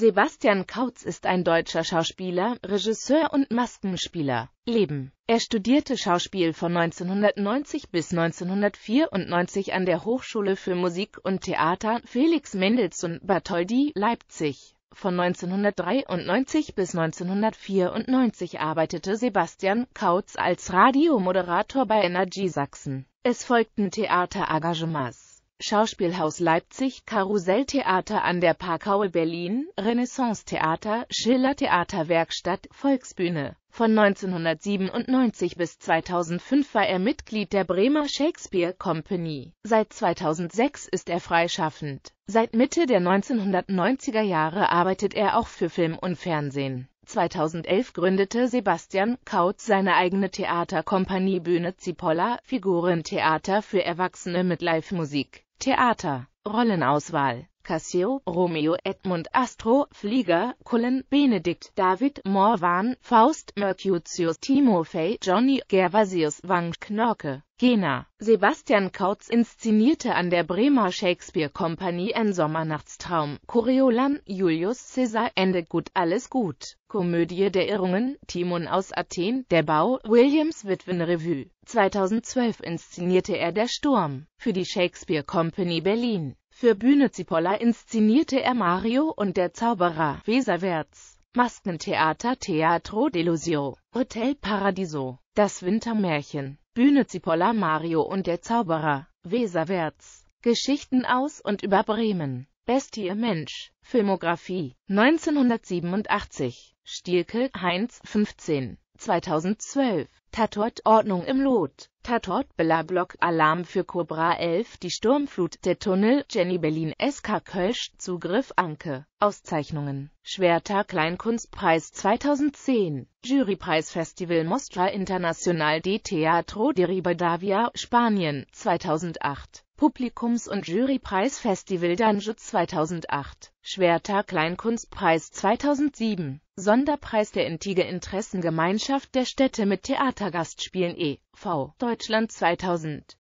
Sebastian Kautz ist ein deutscher Schauspieler, Regisseur und Maskenspieler. Leben. Er studierte Schauspiel von 1990 bis 1994 an der Hochschule für Musik und Theater Felix Mendelssohn Bartholdy, Leipzig. Von 1993 bis 1994 arbeitete Sebastian Kautz als Radiomoderator bei Energy Sachsen. Es folgten Theaterengagements. Schauspielhaus Leipzig, Karusselltheater an der Parkaue Berlin, Renaissance-Theater, Schiller-Theaterwerkstatt, Volksbühne. Von 1997 bis 2005 war er Mitglied der Bremer Shakespeare Company. Seit 2006 ist er freischaffend. Seit Mitte der 1990er Jahre arbeitet er auch für Film und Fernsehen. 2011 gründete Sebastian Kautz seine eigene Theaterkompanie Bühne Zipolla, Figurentheater für Erwachsene mit Live-Musik. Theater, Rollenauswahl Cassio, Romeo Edmund Astro, Flieger, Cullen, Benedikt, David, Morvan, Faust, Mercutius, Timofey, Johnny, Gervasius, Wang, Knorke, Jena. Sebastian Kautz inszenierte an der Bremer Shakespeare Company ein Sommernachtstraum, Coriolan, Julius Caesar, Ende gut, alles gut, Komödie der Irrungen, Timon aus Athen, Der Bau, Williams Witwen Revue, 2012 inszenierte er Der Sturm, für die Shakespeare Company Berlin. Für Bühne Zipolla inszenierte er Mario und der Zauberer, Weserwärts, Maskentheater Teatro Delusio, Hotel Paradiso, das Wintermärchen, Bühne Zipolla Mario und der Zauberer, Weserwärts, Geschichten aus und über Bremen, Bestie Mensch, Filmografie, 1987, Stielke, Heinz, 15, 2012 Tatort Ordnung im Lot. Tatort Block Alarm für Cobra 11 Die Sturmflut Der Tunnel Jenny Berlin SK Kölsch Zugriff Anke Auszeichnungen Schwerter Kleinkunstpreis 2010 Jurypreis Festival Mostra International de Teatro de Ribadavia Spanien 2008 Publikums- und Jurypreis Festival Danjo 2008 Schwerter Kleinkunstpreis 2007 Sonderpreis der Intige Interessengemeinschaft der Städte mit Theatergastspielen e.V. Deutschland 2000